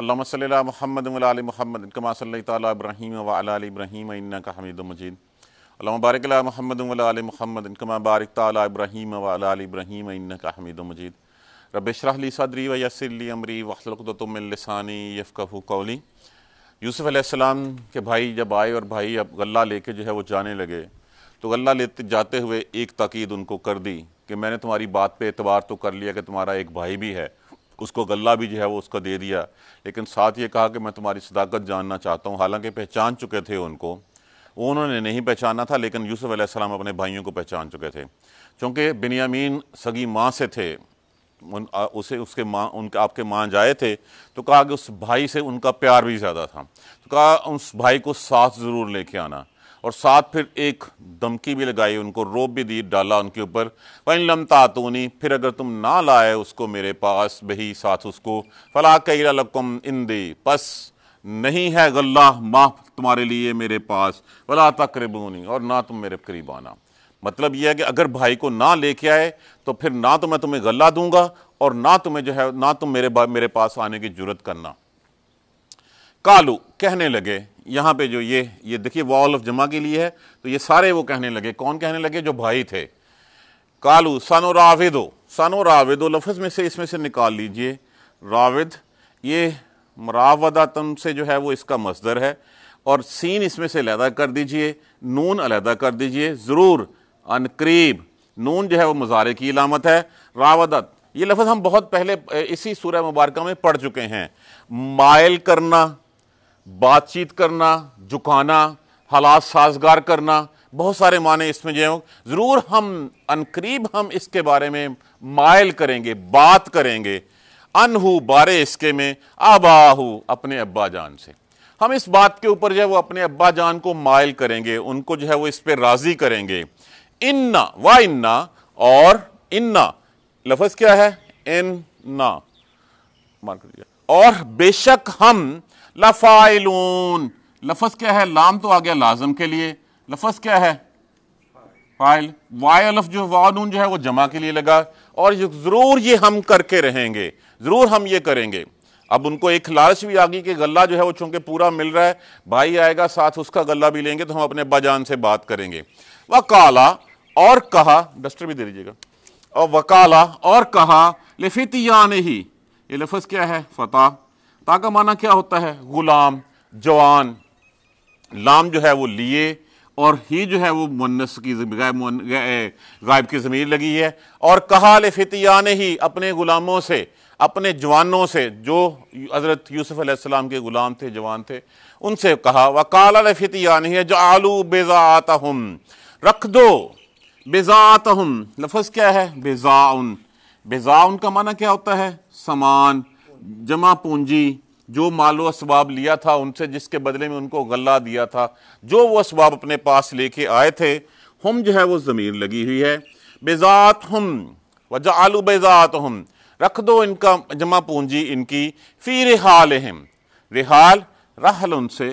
अल्लाह महमद वाल महमद कमा सल तब्राहीम का हमीद मजीद अल्लाबारक महमद वाल महमद कमा बारक तब्राहीम का हमीद मजीद रबली सदरी व यसरली अमरी वखलतमिलसानी यफ़ कौली यूसुफ़ के भाई जब आए और भाई अब गला लेके जो है वो जाने लगे तो गला लेते जाते हुए एक तकीद उनको कर दी कि मैंने तुम्हारी बात पे एतबार तो कर लिया कि तुम्हारा एक भाई भी है उसको गला भी जो है वो उसका दे दिया लेकिन साथ ये कहा कि मैं तुम्हारी सदाकत जानना चाहता हूँ हालांकि पहचान चुके थे उनको उन्होंने नहीं पहचाना था लेकिन यूसुफ अलैहिस्सलाम अपने भाइयों को पहचान चुके थे चूँकि बिनियामीन सगी माँ से थे उन उसे उसके माँ उनके आपके माँ जाए थे तो कहा कि उस भाई से उनका प्यार भी ज़्यादा था तो कहा उस भाई को साथ ज़रूर लेके आना और साथ फिर एक धमकी भी लगाई उनको रोप भी दी डाला उनके ऊपर वहीं लम तातूनी फिर अगर तुम ना लाए उसको मेरे पास बही साथ उसको फला कई लकुम इंदी बस नहीं है गल्ला माफ तुम्हारे लिए मेरे पास वला तकरबूनी और ना तुम मेरे करीब आना मतलब यह है कि अगर भाई को ना लेके आए तो फिर ना तो मैं तुम्हें गला दूंगा और ना तुम्हें जो है ना तुम मेरे मेरे पास आने की जरूरत करना कालू कहने लगे यहाँ पे जो ये ये देखिए वॉल ऑफ जमा के लिए है तो ये सारे वो कहने लगे कौन कहने लगे जो भाई थे कालू सन सानो सन और रावेदो लफज में से इसमें से निकाल लीजिए राविद ये मरावदातम से जो है वो इसका मजदर है और सीन इसमें से अलहदा कर दीजिए नून अलहदा कर दीजिए ज़रूर अनकरीब नून जो है वो मज़ारे की इलामत है रावदत ये लफ्ज़ हम बहुत पहले इसी सूर्य मुबारक में पढ़ चुके हैं मायल करना बातचीत करना झुकाना हालात साजगार करना बहुत सारे माने इसमें जो है ज़रूर हम अनकरीब हम इसके बारे में मायल करेंगे बात करेंगे अनहू बारे इसके में आबाहू अपने अब्बा जान से हम इस बात के ऊपर जो है वो अपने अब्बा जान को मायल करेंगे उनको जो है वो इस पर राज़ी करेंगे इन्ना व इन्ना और इन्ना लफज क्या है इन ना मार्क और बेशक हम लफ़ाइलून लफज क्या है लाम तो आ गया लाजम के लिए लफज क्या है फाइल वायलफ जो वानून जो है वो जमा के लिए लगा और ज़रूर ये हम करके रहेंगे ज़रूर हम ये करेंगे अब उनको एक लालच भी आ गई कि गला जो है वो चूंकि पूरा मिल रहा है भाई आएगा साथ उसका गला भी लेंगे तो हम अपने बाजान से बात करेंगे वकाला और कहा डस्टर भी दे दीजिएगा और वकाला और कहा लफितियान ही ये लफज क्या है फतेह ता का माना क्या होता है गुलाम जवान लाम जो है वो लिए और ही जो है वो मुन्नस की गायब की ज़मीर लगी है और कहा ने ही अपने ग़ुलामों से अपने जवानों से जो हज़रत यूसुफ़ अलैहिस्सलाम के ग़ुलाम थे जवान थे उनसे कहा वकाल ने ही जो आलू बेजा आता हम रख दो बेजा आता हम लफज क्या है बेजा उन बेजा का माना क्या होता है समान जमा पूंजी जो मालो असबाब लिया था उनसे जिसके बदले में उनको गला दिया था जो वो असबाब अपने पास लेके आए थे हम जो है वो ज़मीर लगी हुई है बेज़ात हम वजह आलू बेज़ात हम रख दो इनका जमा पूंजी इनकी फ़ी रिहाल हम रिहाल रहल उनसे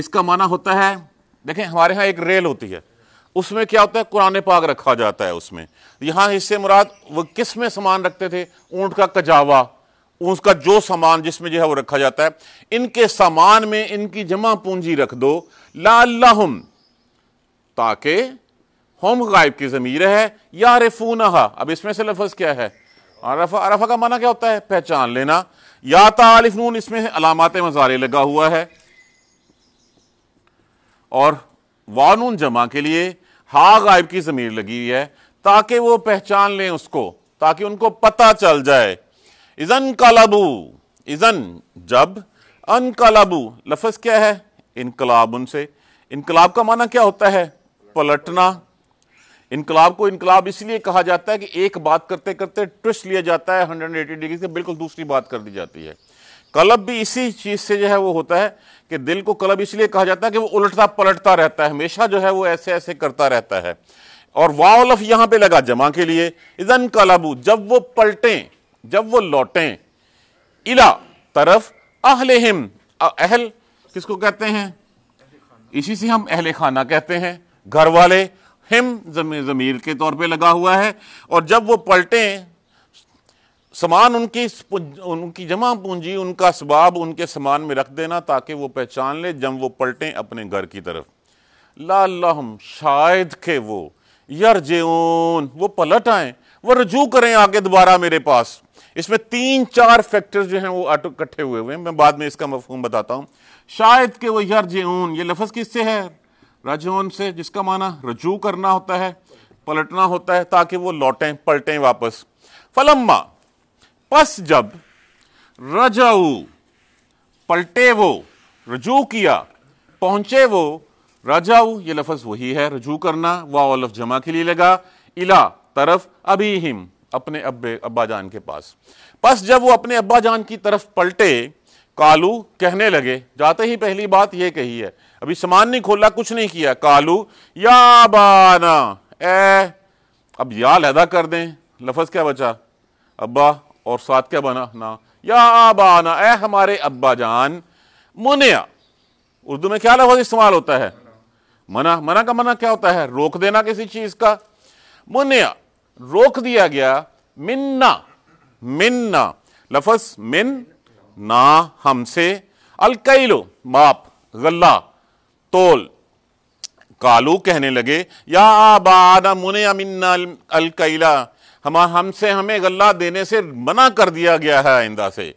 इसका माना होता है देखें हमारे यहाँ एक रेल होती है उसमें क्या होता है कुरान पाक रखा जाता है उसमें यहाँ हिस्से मुराद वो किस में सामान रखते थे ऊँट का कजावा उसका जो सामान जिसमें जो है वो रखा जाता है इनके सामान में इनकी जमा पूंजी रख दो लाल्लाहम ताकि होम गायब की ज़मीर है या रफूनहा अब इसमें से लफज क्या है अरफा अरफा का माना क्या होता है पहचान लेना या तालिफ नून इसमें अलामत मज़ारे लगा हुआ है और वानून जमा के लिए हा गायब की जमीर लगी हुई है ताकि वो पहचान लें उसको ताकि उनको पता चल जाए इजन कलबू इजन जब अन कालाबू लफज क्या है इनकलाब उनसे इनकलाब का माना क्या होता है पलटना इनकलाब को इनकलाब इसलिए कहा जाता है कि एक बात करते करते ट्विस्ट लिया जाता है 180 डिग्री से बिल्कुल दूसरी बात कर दी जाती है कलब भी इसी चीज से जो है वो होता है कि दिल को कलब इसलिए कहा जाता है कि वो उलटता पलटता रहता है हमेशा जो है वो ऐसे ऐसे करता रहता है और वाओलफ यहां पे लगा जमा के लिए इजन कलबू जब वो पलटें जब वो लौटें इला तरफ अहले हिम अहल किसको कहते हैं इसी से हम अहले खाना कहते हैं घर वाले हिम जमीर के तौर पे लगा हुआ है और जब वो पलटें समान उनकी उनकी जमा पूंजी उनका सबाब उनके सामान में रख देना ताकि वो पहचान ले जब वो पलटें अपने घर की तरफ लाम शायद के वो यर जेऊन वो पलट आए वो रजू करें आगे दोबारा मेरे पास इसमें तीन चार फैक्टर जो हैं वो आटो इकट्ठे हुए हुए हैं मैं बाद में इसका मफहूम बताता हूँ शायद के वो यर जेऊन ये लफज किससे है रजून से जिसका माना रजू करना होता है पलटना होता है ताकि वो लौटें पलटें वापस फलम्मा पस जब रजाऊ पलटे वो रजू किया पहुंचे वो रजाऊ ये लफज वही है रजू करना वाह लफ जमा के लिए लगा इला तरफ अभी हिम अपने अब्बे अब्बा जान के पास बस जब वो अपने अब्बा जान की तरफ पलटे कालू कहने लगे जाते ही पहली बात ये कही है अभी सामान नहीं खोला कुछ नहीं किया कालू या बाना ए अब या लदा कर दें लफज क्या बचा अब्बा और साथ क्या बना ना या आबाना ए हमारे अब्बा जान मुनिया उर्दू में क्या लफ्ज इस्तेमाल होता है मना मना का मना क्या होता है रोक देना किसी चीज का मुनिया रोक दिया गया मिन्ना मिन्ना लफज मिन ना हमसे अलकैलो माप गल्ला तोल कालू कहने लगे या आबाना मुनिया मिन्ना अलकैला अल हम हमसे हमें गल्ला देने से मना कर दिया गया है आइंदा से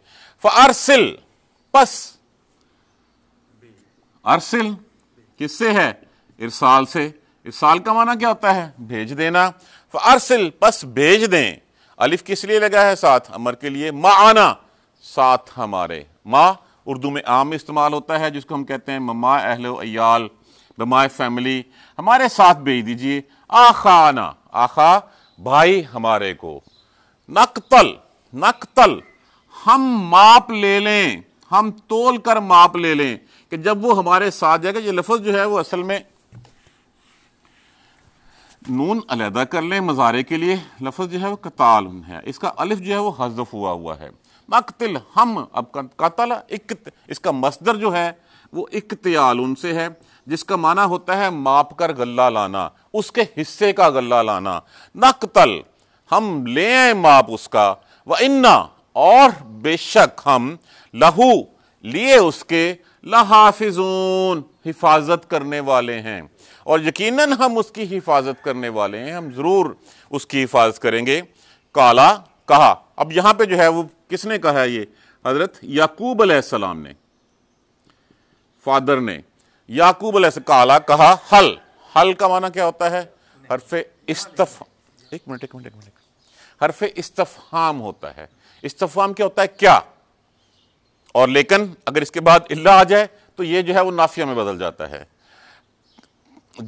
फरसिल पस अरसिल किससे है इरसाल से इरसाल का माना क्या होता है भेज देना अरसिल बस भेज दें अलिफ किस लिए लगा है साथ अमर के लिए मा आना साथ हमारे मा उर्दू में आम इस्तेमाल होता है जिसको हम कहते हैं ममा अहल अयाल बमाए फैमिली हमारे साथ भेज दीजिए आखाना आखा भाई हमारे को नकतल नकतल हम माप ले लें हम तोल कर माप ले लें कि जब वो हमारे साथ जाएगा ये लफ्ज जो है वो असल में नून अलहदा कर लें मज़ारे के लिए लफ्ज़ जो है वो कताल है इसका अलिफ जो है वो हजफ हुआ हुआ है नकतल हम अब कतल इक इसका मसदर जो है वो इकतयाल उनसे है जिसका माना होता है माप कर गला लाना उसके हिस्से का गला लाना नकतल हम ले आए माप उसका व इन्ना और बेशक हम लहू लिए उसके लहाफिजून हिफाजत करने वाले हैं और यकीनन हम उसकी हिफाजत करने वाले हैं हम ज़रूर उसकी हिफाजत करेंगे काला कहा अब यहां पे जो है वो किसने कहा है ये हज़रत याकूब सलाम ने फादर ने याकूब काला कहा हल हल का माना क्या होता है हरफे इस्तफ एक मिनट एक मिनट एक मिनट हरफे इस्तफाम होता है इस्तफाम क्या होता है क्या और लेकिन अगर इसके बाद इल्ला आ जाए तो ये जो है वो नाफिया में बदल जाता है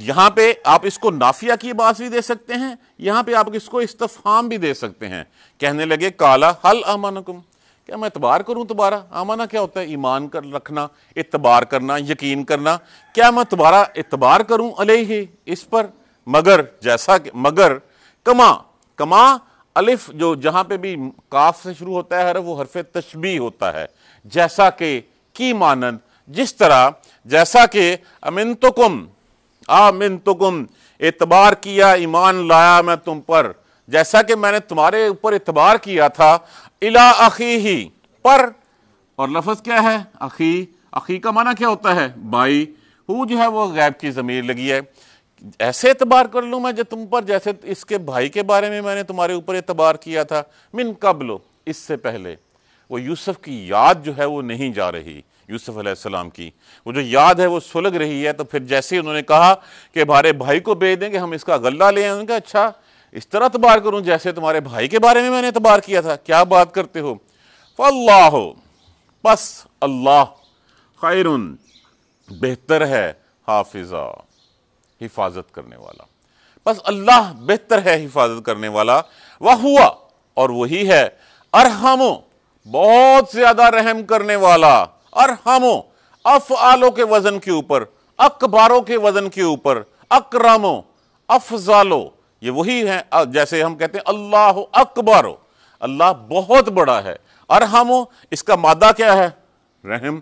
यहां पे आप इसको नाफिया की बात भी दे सकते हैं यहां पे आप इसको इस्तफाम भी दे सकते हैं कहने लगे काला हल अमानकुम क्या मैं इतबार करूँ दोबारा आमाना क्या होता है ईमान कर रखना इतबार करना यकीन करना क्या मैं दोबारा इतबार करूँ ही इस पर मगर जैसा कि मगर कमा कमा अलिफ जो जहाँ पे भी काफ से शुरू होता है वो हरफ तशबी होता है जैसा कि की मानन जिस तरह जैसा कि अमिन तो कुम आमिन तो कुम एतबार किया ईमान लाया मैं तुम पर जैसा कि मैंने तुम्हारे ऊपर इतबार किया था इला अखी ही पर और लफज क्या है अखी अखी का माना क्या होता है भाई हु जो है वो गैब की ज़मीर लगी है ऐसे एतबार कर लूँ मैं जो तुम पर जैसे इसके भाई के बारे में मैंने तुम्हारे ऊपर एतबार किया था मिन कबलो इससे पहले वो यूसुफ की याद जो है वो नहीं जा रही यूसुफ अलैहिस्सलाम की वो जो याद है वो सुलग रही है तो फिर जैसे ही उन्होंने कहा कि हमारे भाई को भेज देंगे हम इसका गला ले आएंगे अच्छा इस तरह तबार करूं जैसे तुम्हारे भाई के बारे में मैंने तबार किया था क्या बात करते हो फल्लाह बस अल्लाह खैर बेहतर है हाफिज़ा हिफाजत करने वाला बस अल्लाह बेहतर है हिफाजत करने वाला वह हुआ और वही है अरहमो बहुत ज़्यादा रहम करने वाला अरहमो अफ़आलों के वज़न के ऊपर अकबारों के वज़न के ऊपर अकरामो अफजालो ये वही है जैसे हम कहते हैं अल्लाह अकबर अल्लाह बहुत बड़ा है और हम इसका मादा क्या है रहम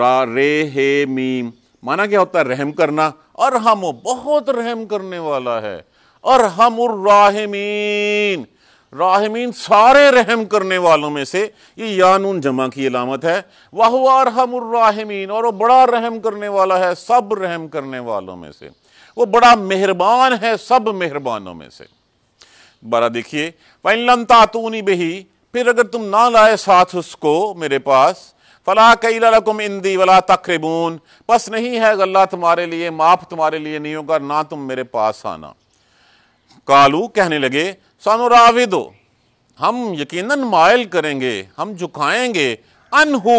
रा रे हे मीम माना क्या होता है रहम करना और हम बहुत रहम करने वाला है और हम राहमीन राहमीन सारे रहम करने वालों में से ये यानून जमा की अलामत है वाह हम राहमीन और वो बड़ा रहम करने वाला है सब रहम करने वालों में से वो बड़ा मेहरबान है सब मेहरबानों में से बारा देखिए वैलम तातूनी बही फिर अगर तुम ना लाए साथ उसको मेरे पास फला कई लकुम इंदी वला तकरीबून बस नहीं है गल्ला तुम्हारे लिए माफ तुम्हारे लिए नहीं होगा ना तुम मेरे पास आना कालू कहने लगे सानो रावे दो हम यकीनन मायल करेंगे हम झुकाएंगे अनहू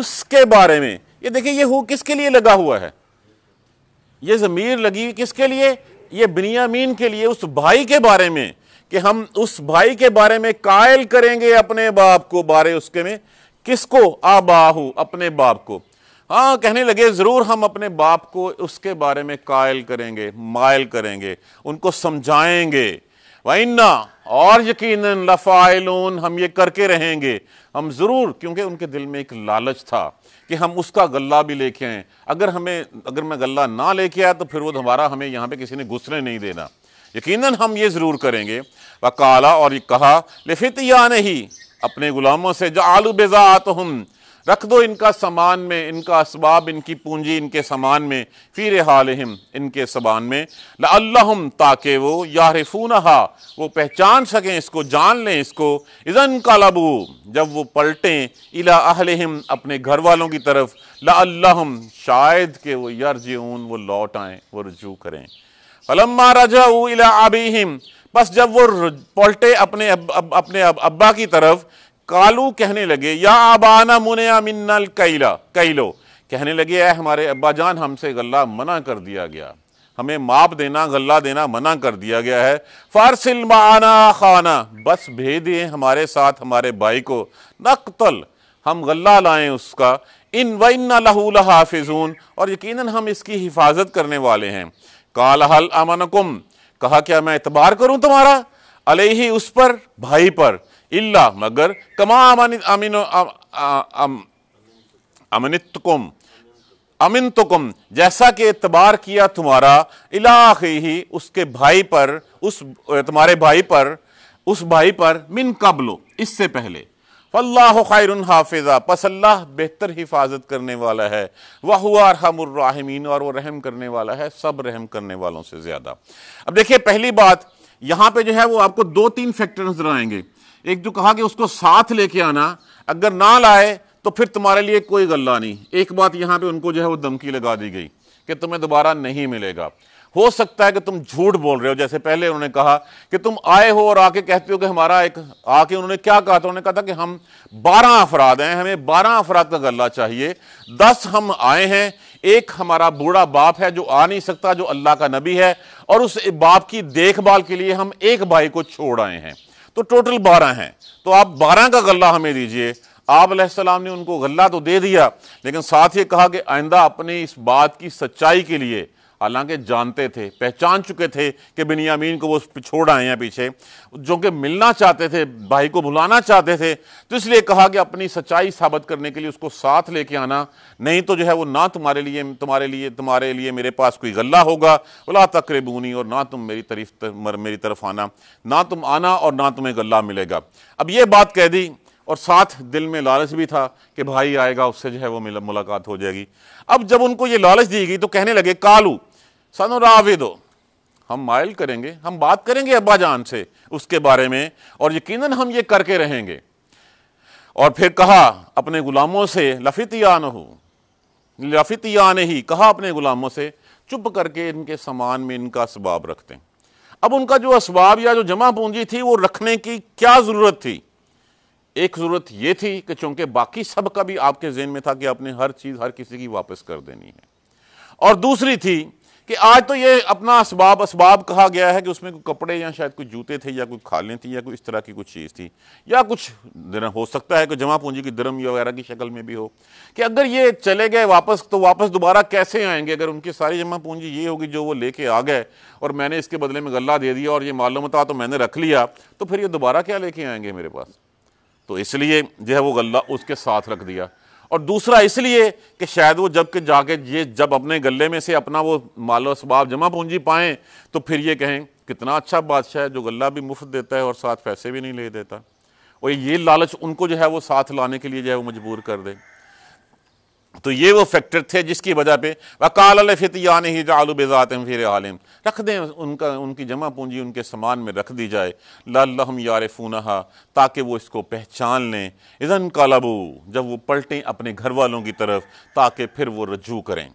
उसके बारे में ये देखिए ये हु किसके लिए लगा हुआ है ये ज़मीर लगी किसके लिए ये बिनियामीन के लिए उस भाई के बारे में कि हम उस भाई के बारे में कायल करेंगे अपने बाप को बारे उसके में किसको आबाह अपने बाप को हाँ कहने लगे ज़रूर हम अपने बाप को उसके बारे में कायल करेंगे मायल करेंगे उनको समझाएंगे वन्ना और यकीन लफ़ाइलून हम ये करके रहेंगे हम ज़रूर क्योंकि उनके दिल में एक लालच था कि हम उसका गला भी लेके आएँ अगर हमें अगर मैं गला ना लेके आया तो फिर वो दोबारा हमें यहाँ पे किसी ने घुसने नहीं देना यकीन हम ये ज़रूर करेंगे वकाला और ये कहा लिफित या नहीं अपने ग़ुलामों से जो आलू बेज़ात हम रख दो इनका सामान में इनका इसबाब इनकी पूंजी इनके सामान में फिर हाल इनके सामान में लम ताकि वो नहा वो पहचान सकें इसको जान लें इसको इज़न का लबू जब वो पलटें इला अहलहम अपने घर वालों की तरफ लम शायद के वो यरजून वो लौट आएँ वो रजू करें फलम्मा रजा इला आबिहिम बस जब वो पलटे अपने अब, अब, अपने अब, अब्बा की तरफ कालू कहने लगे या अबाना मुनिया मिन्नल कैला कैलो कहने लगे ऐ हमारे अब्बा जान हमसे गला मना कर दिया गया हमें माप देना गल्ला देना मना कर दिया गया है फारसिल माना खाना बस भेदे हमारे साथ हमारे भाई को नकतल हम गला लाएं उसका इन वन लहूल हाफिजून और यकीनन हम इसकी हिफाजत करने वाले हैं काल हल अमनकुम कहा क्या मैं इतबार करूं तुम्हारा ही उस पर भाई पर इल्ला मगर कमा अमानित अमीन अमनितकुम अमिन तुकुम जैसा कि एतबार किया तुम्हारा इलाही ही उसके भाई पर उस तुम्हारे भाई पर उस भाई पर मिन कबलो इससे पहले फल्लाह खैर हाफिज़ा पस अल्लाह बेहतर हिफाजत करने वाला है वह हुआ रहमीन और वो रहम करने वाला है सब रहम करने वालों से ज़्यादा अब देखिए पहली बात यहाँ पे जो है वो आपको दो तीन फैक्टर नजर आएंगे एक जो कहा कि उसको साथ लेके आना अगर ना लाए तो फिर तुम्हारे लिए कोई गल्ला नहीं एक बात यहां पे उनको जो है वो धमकी लगा दी गई कि तुम्हें दोबारा नहीं मिलेगा हो सकता है कि तुम झूठ बोल रहे हो जैसे पहले उन्होंने कहा कि तुम आए हो और आके कहते हो कि हमारा एक आके उन्होंने क्या कहा था उन्होंने कहा था कि हम बारह अफराद हैं हमें बारह अफराद का गला चाहिए दस हम आए हैं एक हमारा बूढ़ा बाप है जो आ नहीं सकता जो अल्लाह का नबी है और उस बाप की देखभाल के लिए हम एक भाई को छोड़ आए हैं तो टोटल बारह हैं तो आप बारह का गला हमें दीजिए आप सलाम ने उनको गला तो दे दिया लेकिन साथ ये कहा कि आइंदा अपने इस बात की सच्चाई के लिए हालांकि जानते थे पहचान चुके थे कि बिनियामीन को वो छोड़ आए हैं पीछे जो कि मिलना चाहते थे भाई को भुलाना चाहते थे तो इसलिए कहा कि अपनी सच्चाई साबित करने के लिए उसको साथ लेके आना नहीं तो जो है वो ना तुम्हारे लिए तुम्हारे लिए तुम्हारे लिए मेरे पास कोई गला होगा बोला तकरीबूनी और ना तुम मेरी तरफ मेरी तरफ आना ना तुम आना और ना तुम्हें गला मिलेगा अब ये बात कह दी और साथ दिल में लालच भी था कि भाई आएगा उससे जो है वो मुलाकात हो जाएगी अब जब उनको ये लालच दी गई तो कहने लगे कालू भी दो हम माइल करेंगे हम बात करेंगे अब्बा जान से उसके बारे में और यकीनन हम ये करके रहेंगे और फिर कहा अपने गुलामों से न हो या ही कहा अपने गुलामों से चुप करके इनके सामान में इनका स्वबाब रखते हैं अब उनका जो असबाब या जो जमा पूंजी थी वो रखने की क्या ज़रूरत थी एक ज़रूरत ये थी कि चूंकि बाकी सब का भी आपके जेन में था कि आपने हर चीज़ हर किसी की वापस कर देनी है और दूसरी थी कि आज तो ये अपना इसबाब इसबाब कहा गया है कि उसमें कोई कपड़े या शायद कोई जूते थे या कोई खालें थी या कोई इस तरह की कुछ चीज़ थी या कुछ हो सकता है कि जमा पूंजी की दरम या वगैरह की शक्ल में भी हो कि अगर ये चले गए वापस तो वापस दोबारा कैसे आएंगे अगर उनकी सारी जमा पूंजी ये होगी जो वो लेके आ गए और मैंने इसके बदले में गला दे दिया और ये मालूम था तो मैंने रख लिया तो फिर ये दोबारा क्या लेके आएंगे मेरे पास तो इसलिए जो है वो गला उसके साथ रख दिया और दूसरा इसलिए कि शायद वो जब के जाके ये जब अपने गले में से अपना वो मालो असबाब जमा पूंजी पाएँ तो फिर ये कहें कितना अच्छा बादशाह है जो गला भी मुफ्त देता है और साथ पैसे भी नहीं ले देता और ये लालच उनको जो है वो साथ लाने के लिए जो है वो मजबूर कर दे तो ये वो फैक्टर थे जिसकी वजह पे वकाल फितियान ही जालू बेज़ातम फिर आलिम रख दें उनका उनकी जमा पूंजी उनके सामान में रख दी जाए लम यार फ़ूनहा ताकि वो इसको पहचान लें इज़न कालाबू जब वो पलटें अपने घर वालों की तरफ ताकि फिर वो रजू करें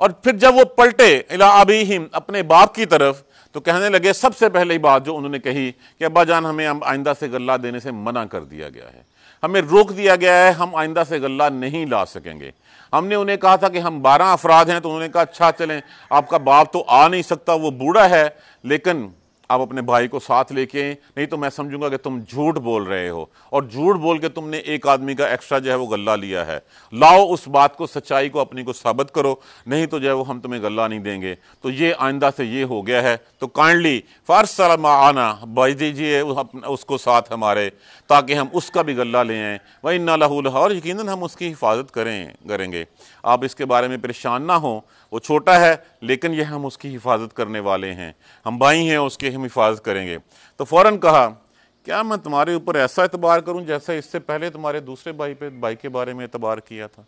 और फिर जब वो पलटे अला अभी अपने बाप की तरफ तो कहने लगे सबसे ही बात जो उन्होंने कही कि अब्बा जान हमें आइंदा से गल्ला देने से मना कर दिया गया है हमें रोक दिया गया है हम आइंदा से गल्ला नहीं ला सकेंगे हमने उन्हें कहा था कि हम बारह अफराद हैं तो उन्होंने कहा अच्छा चलें आपका बाप तो आ नहीं सकता वो बूढ़ा है लेकिन आप अपने भाई को साथ लेके नहीं तो मैं समझूंगा कि तुम झूठ बोल रहे हो और झूठ बोल के तुमने एक आदमी का एक्स्ट्रा जो है वो गला लिया है लाओ उस बात को सच्चाई को अपनी को साबित करो नहीं तो जो है वो हम तुम्हें गला नहीं देंगे तो ये आइंदा से ये हो गया है तो काइंडली फर्स्ट सर आना भाई दीजिए उसको साथ हमारे ताकि हम उसका भी गला ले आएँ वही लहूल और यकीन हम उसकी हिफाजत करें करेंगे आप इसके बारे में परेशान ना हो वो छोटा है लेकिन यह हम उसकी हिफाजत करने वाले हैं हम भाई हैं उसके हम हिफाजत करेंगे तो फ़ौर कहा क्या मैं तुम्हारे ऊपर ऐसा एतबार करूँ जैसा इससे पहले तुम्हारे दूसरे भाई पे भाई के बारे में एतबार किया था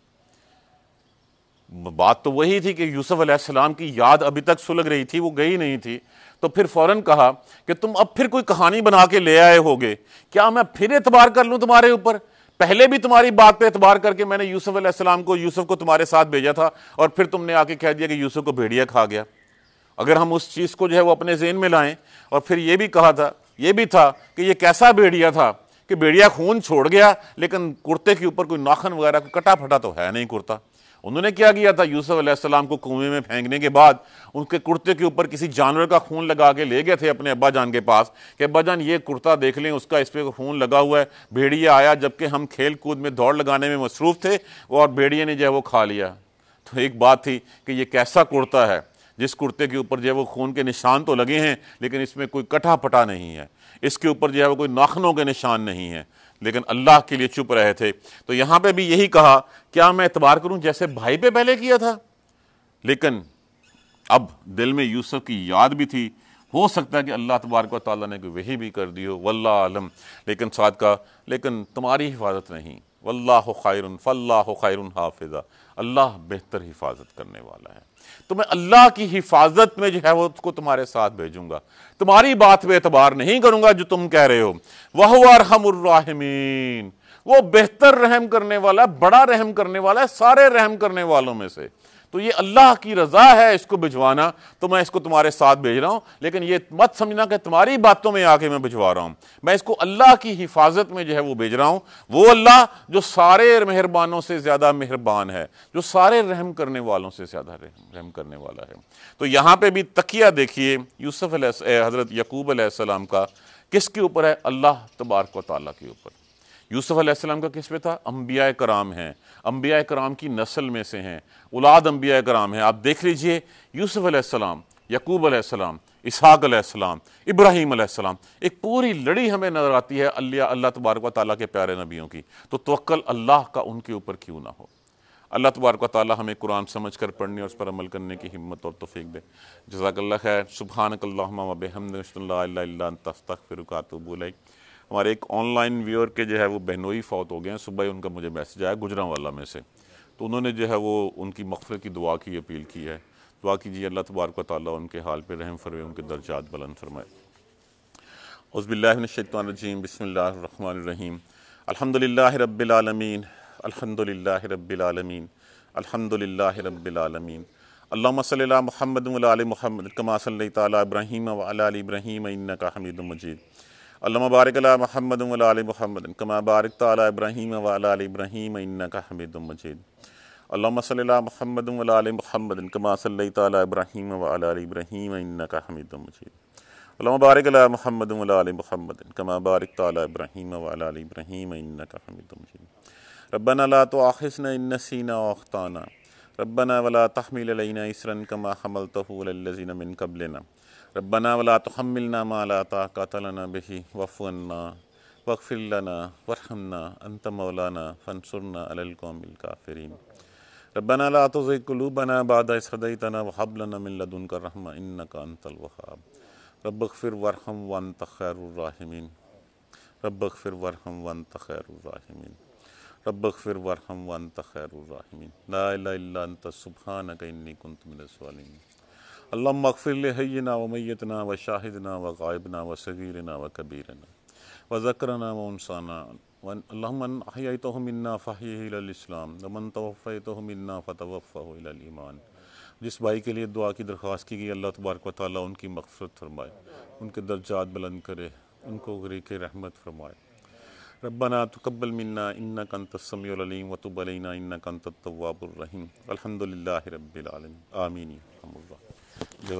बात तो वही थी कि यूसुफ अलैहिस्सलाम की याद अभी तक सुलग रही थी वो गई नहीं थी तो फिर फौरन कहा कि तुम अब फिर कोई कहानी बना के ले आए होगे क्या मैं फिर एतबार कर लूँ तुम्हारे ऊपर पहले भी तुम्हारी बात पे एतबार करके मैंने यूसुफ अलैहिस्सलाम को यूसुफ को तुम्हारे साथ भेजा था और फिर तुमने आके कह दिया कि यूसुफ को भेड़िया खा गया अगर हम उस चीज़ को जो है वो अपने जेन में लाएं और फिर ये भी कहा था ये भी था कि ये कैसा भेड़िया था कि भेड़िया खून छोड़ गया लेकिन कुर्ते के ऊपर कोई नाखन वगैरह कोई कटा फटा तो है नहीं कुर्ता उन्होंने क्या किया था यूसुफ अलैहिस्सलाम को कुएं में फेंकने के बाद उनके कुर्ते के ऊपर किसी जानवर का खून लगा के ले गए थे अपने अब्बा जान के पास कि अब्बा जान ये कुर्ता देख लें उसका इस पर खून लगा हुआ है भेड़िया आया जबकि हम खेल कूद में दौड़ लगाने में मसरूफ़ थे और भेड़िए ने जो है वो खा लिया तो एक बात थी कि ये कैसा कुर्ता है जिस कुर्ते के ऊपर जो है वो खून के निशान तो लगे हैं लेकिन इसमें कोई कटा पटा नहीं है इसके ऊपर जो है वो कोई नाखनों के निशान नहीं है लेकिन अल्लाह के लिए चुप रहे थे तो यहाँ पे भी यही कहा क्या मैं एतबार करूँ जैसे भाई पे पहले किया था लेकिन अब दिल में यूसुफ की याद भी थी हो सकता है कि अल्लाह तबारक ताली ने वही भी कर दी हो वल्ला आलम लेकिन साथ का लेकिन तुम्हारी हिफाजत नहीं वल्लाह खैरन फ़ल्लाह खैरन हाफिज़ा अल्लाह बेहतर हिफाजत करने वाला है तो मैं अल्लाह की हिफाजत में जो है वो उसको तुम्हारे साथ भेजूंगा तुम्हारी बात पर एतबार नहीं करूंगा जो तुम कह रहे हो वह अरहमराहमीन वो बेहतर रहम करने वाला है बड़ा रहम करने वाला है सारे रहम करने वालों में से तो ये अल्लाह की रज़ा है इसको भिजवाना तो मैं इसको तुम्हारे साथ भेज रहा हूँ लेकिन ये मत समझना कि तुम्हारी बातों में आके मैं भिजवा रहा हूँ मैं इसको अल्लाह की हिफाजत में जो है वो भेज रहा हूँ वो अल्लाह जो सारे मेहरबानों से ज़्यादा मेहरबान है जो सारे रहम करने वालों से ज़्यादा रहम करने वाला है तो यहाँ पर भी तकिया देखिए यूसुफ हज़रत यकूब का किसके ऊपर है अल्लाह तबारक वाली के ऊपर यूसुफ अलैहिस्सलाम का किस पे था अम्बिया कराम हैं अम्बिया कराम की नस्ल में से हैं उलाद अम्बिया कराम हैं आप देख लीजिए यूसुफ अलैहिस्सलाम यकूब अलैहिस्सलाम इसहाक अलैहिस्सलाम इब्राहिम अलैहिस्सलाम एक पूरी लड़ी हमें नज़र आती है अल्लाह अल्लाह तबारक ताली के प्यारे नबियों की तो तोक्ल अल्लाह का उनके ऊपर क्यों ना हो अल्लाह तबारक ताली हमें कुरान समझ कर पढ़ने और उस पर अमल करने की हिम्मत और तोफ़ी दे जजाकल्ला खैर सुबहानकल्ला वबहमद तस्तफ़िर हमारे एक ऑनलाइन व्यूअर के जो है वो बहनोई फौत हो गए हैं सुबह उनका मुझे मैसेज आया गुजरा वाला में से तो उन्होंने जो है वो उनकी मफफरत की दुआ की अपील की है दुआ कीजिए अल्लाह तबारक ताली उनके हाल पर रहम फरमाए उनके दर्जात बुलंद फरमाए उसबिल्लाशतवानजीम बसमीम अलहमदिल्ला रबालमीन अलहमदिल्ला रबालमीन अलहमदिल्ला रबालमीन अल्लाम सल महमद महमद कमा सल का हमीद मजीद अल्लाह महमदम महमद महमद कमा बारक ताली इब्राहिम वाल इब्राहिम का हमिद मजीद अल्लाम महमदम महमद महमद कमा सल ताली इब्राहिम वाल इब्राहिम का हमिद मजीद अल्लाह महमदम महमद महमद कमा बारक ताली इब्राहिम वाल इब्राहिम का हमिद मजीद रबना ला तो आखिसन नसीना वख्ताना रबना वला तहमिल इसरन कमा हमल तहूल मिन कबलना रबना वला तहमिलना माला ताकतलना बही वफ़न्ना वक़फ़िलना वरहमना अंत मौलाना फ़नसुरना अलकौमिल काफ़रीन रब्बना ला तुज़िग कुलूबना बाद इस हदैतना मिन लदुनका रहमा इन्नका अंतल वहाब रब्बगफिर वरहम व अंत खैरुर राहिमीन रब्बगफिर वरहम व अंत खैरुर राहिमीन रब्बगफिर वरहम व अंत खैरुर राहिमीन ला इलाहा इल्ला अंत सुब्हानक इन्नी कुंतु मिनस वालिमीन अल्लाम मकफिल हयना व मैतना व शाहिदना व गायबना व सगीरना व कबीरना व ज़क्रना व उनसाना वन अल्लामन हया तो मन्ना फ़ाहीलाम दमन तोफ़ तो मन्ना फ़तवफ़लामान जिस भाई के लिए दुआ की दरख्वास्त की गई अल्लाह तबारक व ताली उनकी मकफ़रत फरमाए उनके दर्जात बुलंद करे उनको गरीक रहमत फरमाए रब्बना तकबल मन्ना इन्ना कंतसमीम वतुबलना इन्ना कंतवाबुलरहीम अलहमदिल्ला रबीआलम आमीन для вас.